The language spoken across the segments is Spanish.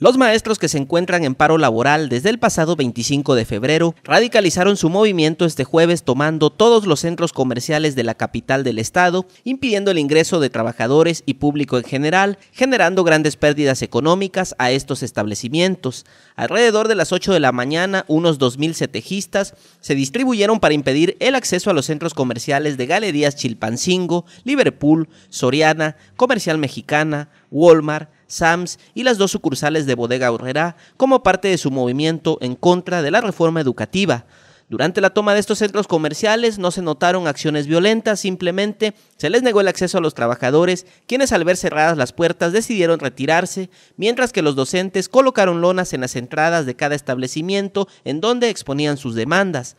Los maestros que se encuentran en paro laboral desde el pasado 25 de febrero radicalizaron su movimiento este jueves tomando todos los centros comerciales de la capital del estado, impidiendo el ingreso de trabajadores y público en general, generando grandes pérdidas económicas a estos establecimientos. Alrededor de las 8 de la mañana, unos 2.000 setejistas se distribuyeron para impedir el acceso a los centros comerciales de Galerías Chilpancingo, Liverpool, Soriana, Comercial Mexicana, Walmart, Sams y las dos sucursales de Bodega Horrera como parte de su movimiento en contra de la reforma educativa. Durante la toma de estos centros comerciales no se notaron acciones violentas, simplemente se les negó el acceso a los trabajadores, quienes al ver cerradas las puertas decidieron retirarse, mientras que los docentes colocaron lonas en las entradas de cada establecimiento en donde exponían sus demandas.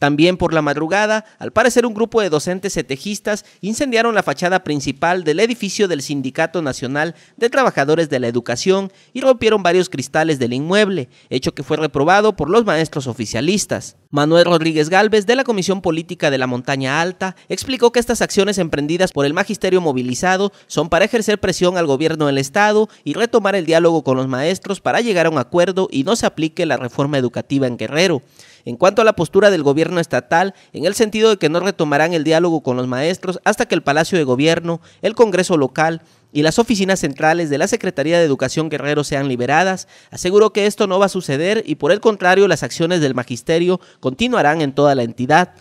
También por la madrugada, al parecer un grupo de docentes setejistas incendiaron la fachada principal del edificio del Sindicato Nacional de Trabajadores de la Educación y rompieron varios cristales del inmueble, hecho que fue reprobado por los maestros oficialistas. Manuel Rodríguez Galvez, de la Comisión Política de la Montaña Alta, explicó que estas acciones emprendidas por el magisterio movilizado son para ejercer presión al gobierno del Estado y retomar el diálogo con los maestros para llegar a un acuerdo y no se aplique la reforma educativa en Guerrero. En cuanto a la postura del gobierno estatal, en el sentido de que no retomarán el diálogo con los maestros hasta que el Palacio de Gobierno, el Congreso local, y las oficinas centrales de la Secretaría de Educación Guerrero sean liberadas, aseguró que esto no va a suceder y por el contrario las acciones del magisterio continuarán en toda la entidad.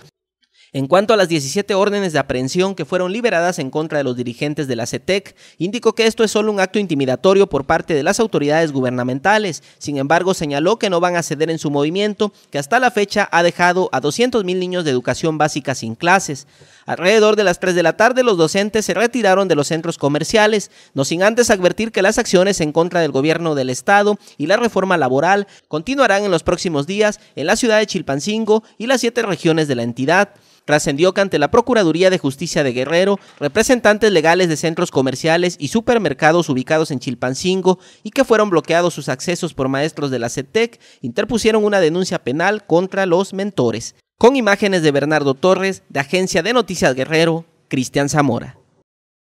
En cuanto a las 17 órdenes de aprehensión que fueron liberadas en contra de los dirigentes de la CETEC, e indicó que esto es solo un acto intimidatorio por parte de las autoridades gubernamentales. Sin embargo, señaló que no van a ceder en su movimiento, que hasta la fecha ha dejado a 200.000 niños de educación básica sin clases. Alrededor de las 3 de la tarde, los docentes se retiraron de los centros comerciales, no sin antes advertir que las acciones en contra del gobierno del Estado y la reforma laboral continuarán en los próximos días en la ciudad de Chilpancingo y las siete regiones de la entidad trascendió que ante la Procuraduría de Justicia de Guerrero, representantes legales de centros comerciales y supermercados ubicados en Chilpancingo y que fueron bloqueados sus accesos por maestros de la CETEC, interpusieron una denuncia penal contra los mentores. Con imágenes de Bernardo Torres, de Agencia de Noticias Guerrero, Cristian Zamora.